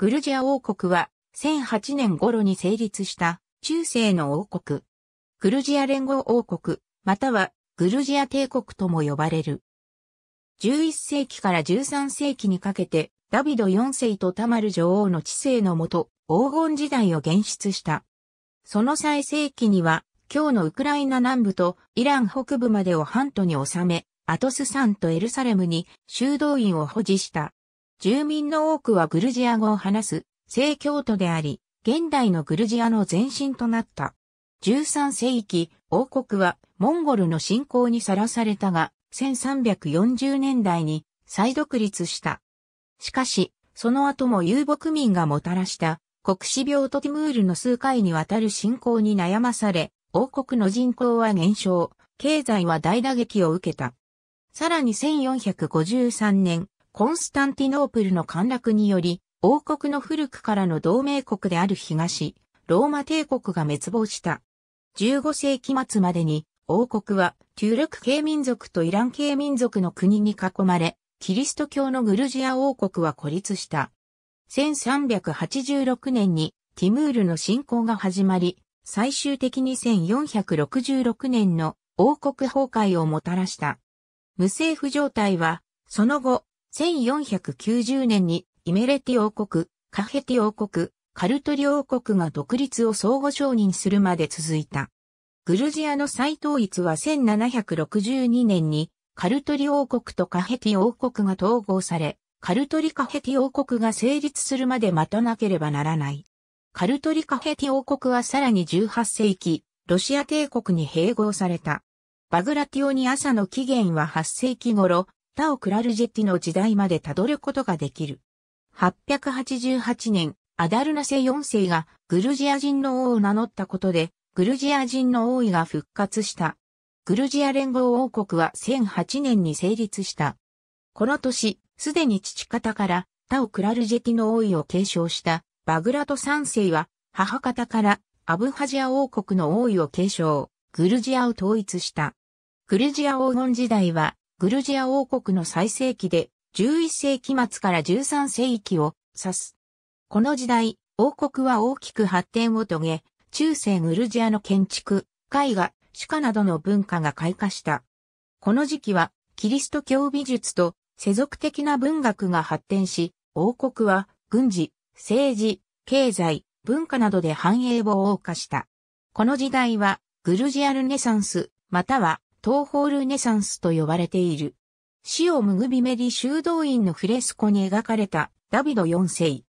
グルジア王国は1008年頃に成立した中世の王国。グルジア連合王国、またはグルジア帝国とも呼ばれる。11世紀から13世紀にかけてダビド4世とタマル女王の治世のもと黄金時代を現出した。その最盛期には今日のウクライナ南部とイラン北部までを半島に収め、アトス山とエルサレムに修道院を保持した。住民の多くはグルジア語を話す、正教徒であり、現代のグルジアの前身となった。13世紀、王国はモンゴルの侵攻にさらされたが、1340年代に再独立した。しかし、その後も遊牧民がもたらした国死病とティムールの数回にわたる侵攻に悩まされ、王国の人口は減少、経済は大打撃を受けた。さらに1453年、コンスタンティノープルの陥落により、王国の古くからの同盟国である東、ローマ帝国が滅亡した。15世紀末までに、王国は、テュルク系民族とイラン系民族の国に囲まれ、キリスト教のグルジア王国は孤立した。1386年に、ティムールの侵攻が始まり、最終的に1466年の王国崩壊をもたらした。無政府状態は、その後、1490年にイメレティ王国、カヘティ王国、カルトリ王国が独立を相互承認するまで続いた。グルジアの再統一は1762年にカルトリ王国とカヘティ王国が統合され、カルトリカヘティ王国が成立するまで待たなければならない。カルトリカヘティ王国はさらに18世紀、ロシア帝国に併合された。バグラティオニ朝の起源は8世紀頃、タオ・クラルジェティの時代までたどることができる。888年、アダルナセ4世がグルジア人の王を名乗ったことで、グルジア人の王位が復活した。グルジア連合王国は1008年に成立した。この年、すでに父方からタオ・クラルジェティの王位を継承したバグラト3世は母方からアブハジア王国の王位を継承、グルジアを統一した。グルジア黄金時代はグルジア王国の最盛期で11世紀末から13世紀を指す。この時代、王国は大きく発展を遂げ、中世グルジアの建築、絵画、主家などの文化が開花した。この時期は、キリスト教美術と世俗的な文学が発展し、王国は軍事、政治、経済、文化などで繁栄を謳歌した。この時代は、グルジアルネサンス、または東方ルネサンスと呼ばれている。死をむぐびめり修道院のフレスコに描かれたダビド4世。黄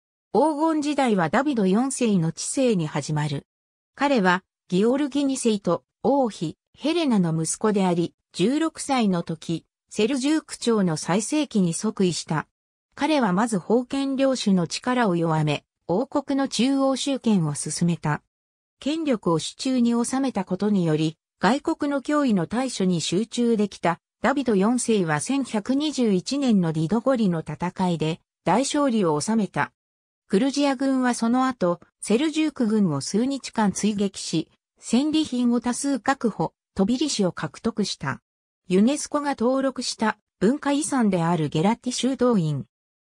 金時代はダビド4世の知性に始まる。彼はギオルギニ世と王妃ヘレナの息子であり、16歳の時、セルジューク朝の最盛期に即位した。彼はまず封建領主の力を弱め、王国の中央集権を進めた。権力を手中に収めたことにより、外国の脅威の対処に集中できたダビド4世は1121年のディドゴリの戦いで大勝利を収めた。クルジア軍はその後、セルジューク軍を数日間追撃し、戦利品を多数確保、飛びリシを獲得した。ユネスコが登録した文化遺産であるゲラティ修道院。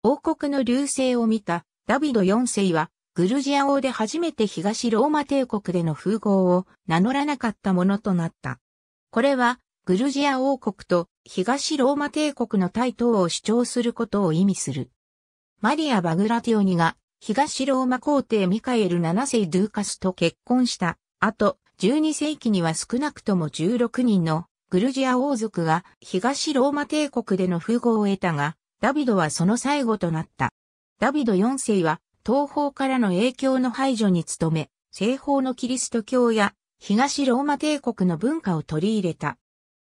王国の流星を見たダビド4世はグルジア王で初めて東ローマ帝国での風貌を名乗らなかったものとなった。これは、グルジア王国と東ローマ帝国の対等を主張することを意味する。マリア・バグラティオニが東ローマ皇帝ミカエル7世ドゥーカスと結婚した後、12世紀には少なくとも16人のグルジア王族が東ローマ帝国での風貌を得たが、ダビドはその最後となった。ダビド4世は東方からの影響の排除に努め、西方のキリスト教や東ローマ帝国の文化を取り入れた。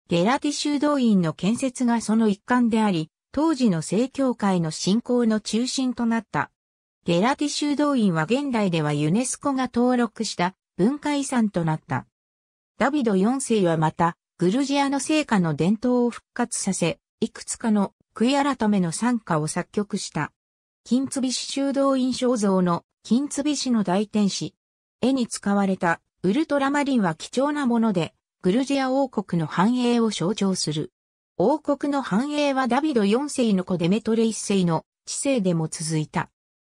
ゲラティ修道院の建設がその一環であり、当時の正教会の信仰の中心となった。ゲラティ修道院は現代ではユネスコが登録した文化遺産となった。ダビド4世はまた、グルジアの聖歌の伝統を復活させ、いくつかの悔い改めの参加を作曲した。金津美修道院肖像の金津美の大天使。絵に使われたウルトラマリンは貴重なもので、グルジア王国の繁栄を象徴する。王国の繁栄はダビド4世の子デメトレ1世の知性でも続いた。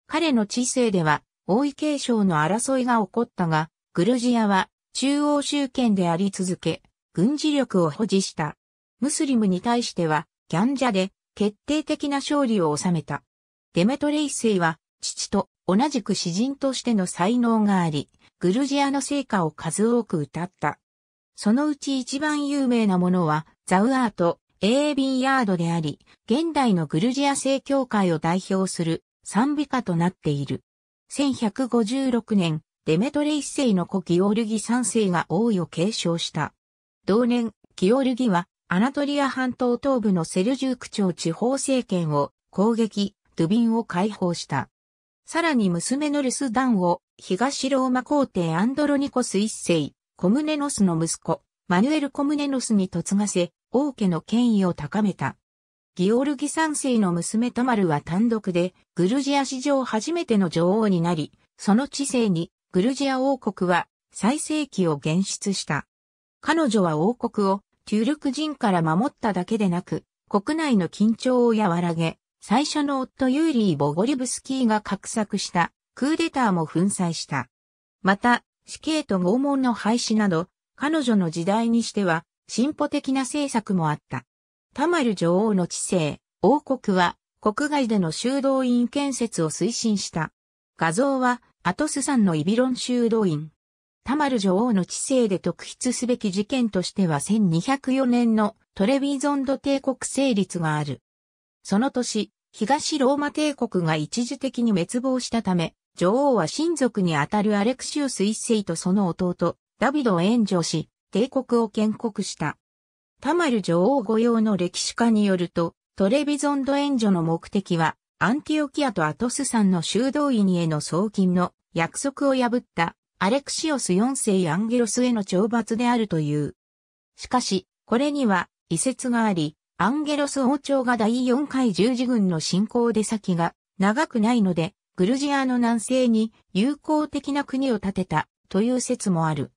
彼の知性では王位継承の争いが起こったが、グルジアは中央集権であり続け、軍事力を保持した。ムスリムに対しては、ギャンジャで決定的な勝利を収めた。デメトレイスイは、父と同じく詩人としての才能があり、グルジアの聖歌を数多く歌った。そのうち一番有名なものは、ザウアート、エービンヤードであり、現代のグルジア正教会を代表する賛美歌となっている。1156年、デメトレイス世の子ギオルギ3世が王位を継承した。同年、ギオルギは、アナトリア半島東部のセルジューク朝地方政権を攻撃、ドゥビンを解放した。さらに娘のルスダンを東ローマ皇帝アンドロニコス一世、コムネノスの息子、マヌエル・コムネノスに嫁がせ、王家の権威を高めた。ギオルギ三世の娘タマルは単独で、グルジア史上初めての女王になり、その知性に、グルジア王国は、最盛期を現出した。彼女は王国を、トゥルク人から守っただけでなく、国内の緊張を和らげ、最初の夫ユーリー・ボゴリブスキーが画策したクーデターも粉砕した。また、死刑と拷問の廃止など、彼女の時代にしては進歩的な政策もあった。タマル女王の治世、王国は国外での修道院建設を推進した。画像はアトス山のイビロン修道院。タマル女王の治世で特筆すべき事件としては1204年のトレビゾンド帝国成立がある。その年、東ローマ帝国が一時的に滅亡したため、女王は親族にあたるアレクシウス一世とその弟、ダビドを援助し、帝国を建国した。タマル女王御用の歴史家によると、トレビゾンド援助の目的は、アンティオキアとアトス山の修道院への送金の約束を破ったアレクシオス4世アンゲロスへの懲罰であるという。しかし、これには、遺説があり、アンゲロス王朝が第4回十字軍の侵攻で先が長くないので、グルジアの南西に友好的な国を建てたという説もある。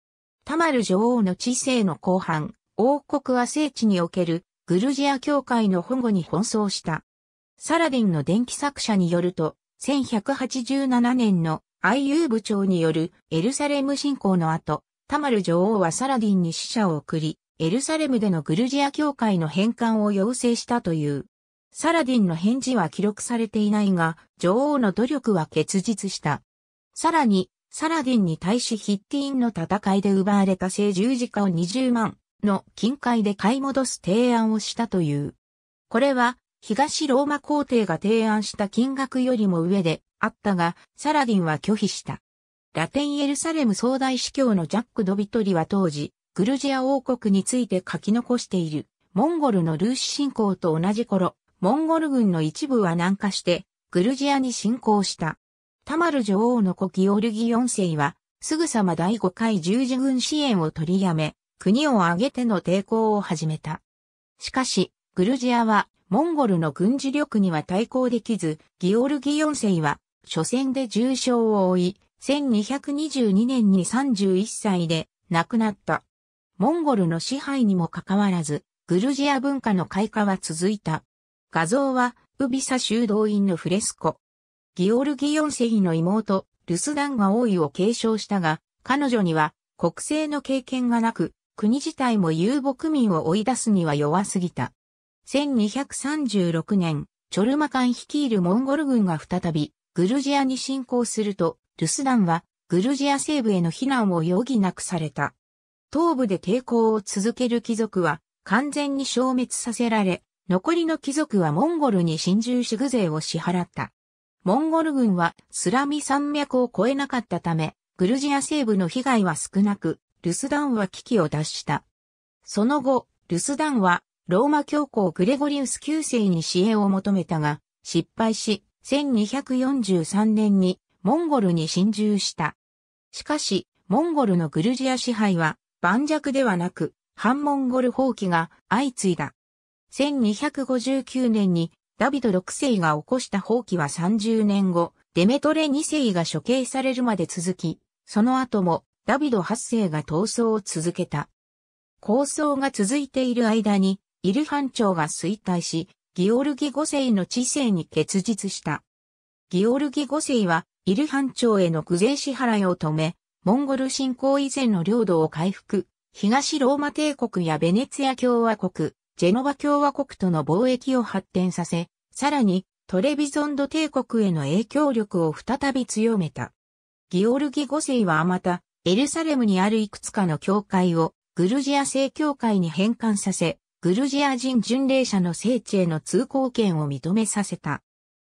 タマル女王の知性の後半、王国は聖地におけるグルジア教会の保護に奔走した。サラディンの電気作者によると、1187年の IU 部長によるエルサレム侵攻の後、タマル女王はサラディンに使者を送り、エルサレムでのグルジア教会の返還を要請したという。サラディンの返事は記録されていないが、女王の努力は結実した。さらに、サラディンに対しヒッティンの戦いで奪われた聖十字架を20万の金塊で買い戻す提案をしたという。これは、東ローマ皇帝が提案した金額よりも上であったが、サラディンは拒否した。ラテンエルサレム総大司教のジャック・ドビトリは当時、グルジア王国について書き残している。モンゴルのルーシ侵攻と同じ頃、モンゴル軍の一部は南下して、グルジアに侵攻した。タマル女王の子ギオルギ4世は、すぐさま第5回十字軍支援を取りやめ、国を挙げての抵抗を始めた。しかし、グルジアは、モンゴルの軍事力には対抗できず、ギオルギ4世は、初戦で重傷を負い、1222年に31歳で亡くなった。モンゴルの支配にもかかわらず、グルジア文化の開花は続いた。画像は、ウビサ修道院のフレスコ。ギオルギオンセイの妹、ルスダンが王位を継承したが、彼女には国政の経験がなく、国自体も遊牧民を追い出すには弱すぎた。1236年、チョルマカン率いるモンゴル軍が再び、グルジアに侵攻すると、ルスダンは、グルジア西部への避難を余儀なくされた。東部で抵抗を続ける貴族は完全に消滅させられ、残りの貴族はモンゴルに侵入しグ税を支払った。モンゴル軍はスラミ山脈を越えなかったため、グルジア西部の被害は少なく、ルスダンは危機を脱した。その後、ルスダンはローマ教皇グレゴリウス9世に支援を求めたが、失敗し、1243年にモンゴルに侵入した。しかし、モンゴルのグルジア支配は盤石ではなく、反モンゴル放棄が相次いだ。1259年にダビド6世が起こした放棄は30年後、デメトレ2世が処刑されるまで続き、その後もダビド8世が闘争を続けた。抗争が続いている間に、イルハン朝が衰退し、ギオルギ5世の知性に結実した。ギオルギ5世は、イルハン朝への苦税支払いを止め、モンゴル侵攻以前の領土を回復、東ローマ帝国やベネツィア共和国、ジェノバ共和国との貿易を発展させ、さらにトレビゾンド帝国への影響力を再び強めた。ギオルギ五世はまた、エルサレムにあるいくつかの教会をグルジア正教会に返還させ、グルジア人巡礼者の聖地への通行権を認めさせた。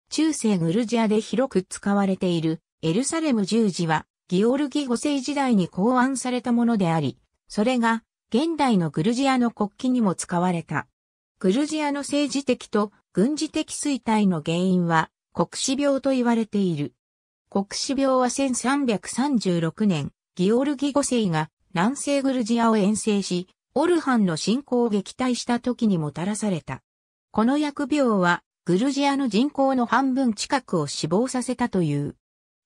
中世グルジアで広く使われているエルサレム十字はギオルギ5世時代に考案されたものであり、それが現代のグルジアの国旗にも使われた。グルジアの政治的と軍事的衰退の原因は国死病と言われている。国死病は1336年、ギオルギ5世が南西グルジアを遠征し、オルハンの侵攻を撃退した時にもたらされた。この疫病はグルジアの人口の半分近くを死亡させたという。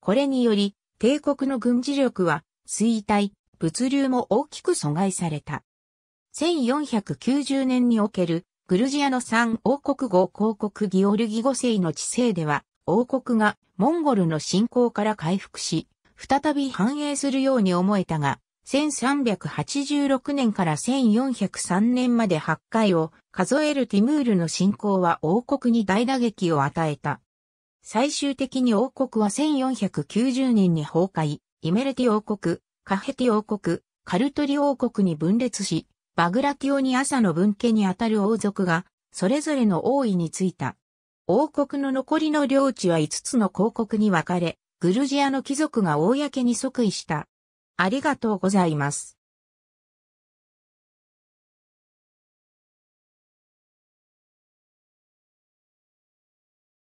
これにより、帝国の軍事力は衰退、物流も大きく阻害された。1490年におけるグルジアの三王国後広告ギオルギ五世の治世では、王国がモンゴルの侵攻から回復し、再び繁栄するように思えたが、1386年から1403年まで8回を数えるティムールの侵攻は王国に大打撃を与えた。最終的に王国は1490年に崩壊、イメレティ王国、カヘティ王国、カルトリ王国に分裂し、バグラティオに朝の分家にあたる王族が、それぞれの王位についた。王国の残りの領地は5つの公国に分かれ、グルジアの貴族が公に即位した。ありがとうございます。